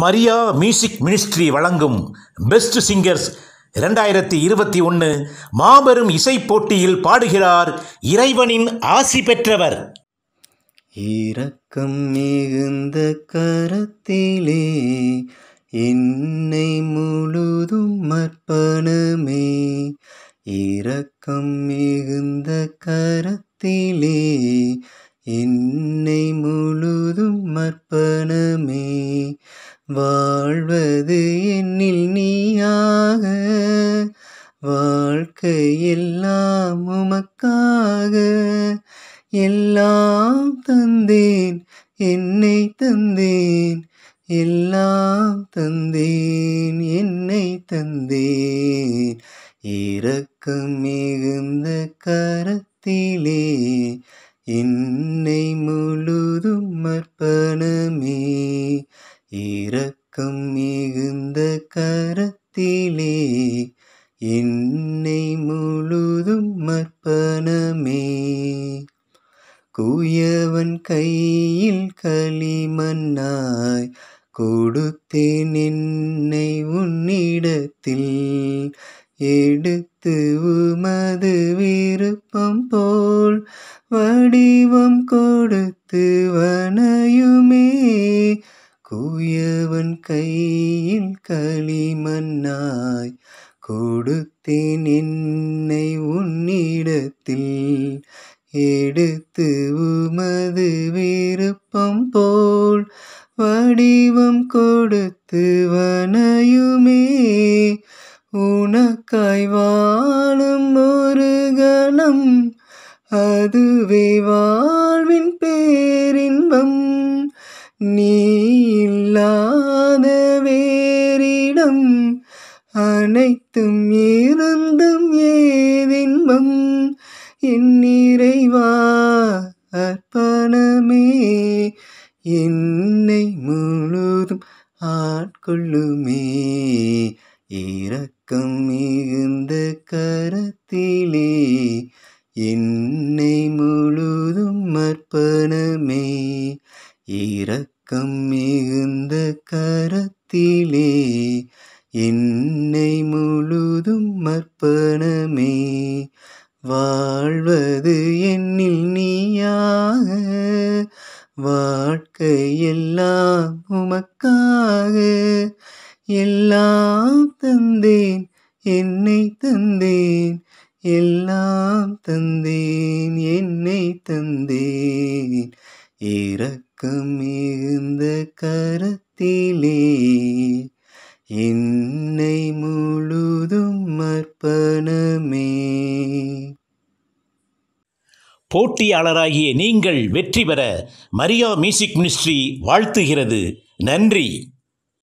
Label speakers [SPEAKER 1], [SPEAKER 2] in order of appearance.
[SPEAKER 1] Maria music ministry வழங்கும் best singers இரண்டாயிரத்தி இருபத்தி ஒன்று மாபெரும் இசை போட்டியில் பாடுகிறார் இறைவனின் ஆசி பெற்றவர் இரக்கம் மிகுந்த கரத்திலே என்னை முழுதும் அர்ப்பணமே இரக்கம் மிகுந்த கரத்திலே என்னை முழுதும் அர்ப்பணமே வாழ்வது என்னில் நீயாக வாழ்க்கையெல்லாம் உமக்காக எல்லாம் தந்தேன் என்னை தந்தேன் எல்லாம் தந்தேன் என்னை தந்தேன் இறக்கம் மிகுந்த கரத்திலே என்னை முழுதும் அர்ப்பணமே இரக்கம் மிகுந்த கரத்திலே என்னை முழுதும் மர்ப்பணமே குயவன் கையில் களிமண்ணாய் கொடுத்தேன் என்னை உன்னிடத்தில் எடுத்து உமது விருப்பம் போல் வடிவம் கொடுத்து வனையுமே கூயவன் கையில் களிமண்ணாய் கொடுத்தேன் என்னை உன்னிடத்தில் எடுத்து உமது விருப்பம் போல் வடிவம் கொடுத்து வனையுமே உனக்காய் வாழும் ஒரு கணம் அதுவே வாழ்வின் பேரின்பம் நீ அனைத்தும் இருந்தும் ஏதின்பம் என் இறைவா அர்ப்பணமே என்னை முழுதும் ஆட்கொள்ளுமே இரக்கம் மிகுந்த கரத்திலே என்னை முழுதும் அர்ப்பணமே இரக்கம் மிகுந்த கரத்திலே என்னை முழுதும் அர்ப்பணமே வாழ்வது என்னில் நீயாக வாழ்க்கை எல்லாம் உமக்காக எல்லாம் தந்தேன் என்னை தந்தேன் எல்லாம் தந்தேன் என்னை தந்தேன் இறக்கமே முழுதும் அர்ப்பணமே போட்டியாளராகிய நீங்கள் வெற்றி பெற மரியா மியூசிக் மினிஸ்ட்ரி வாழ்த்துகிறது நன்றி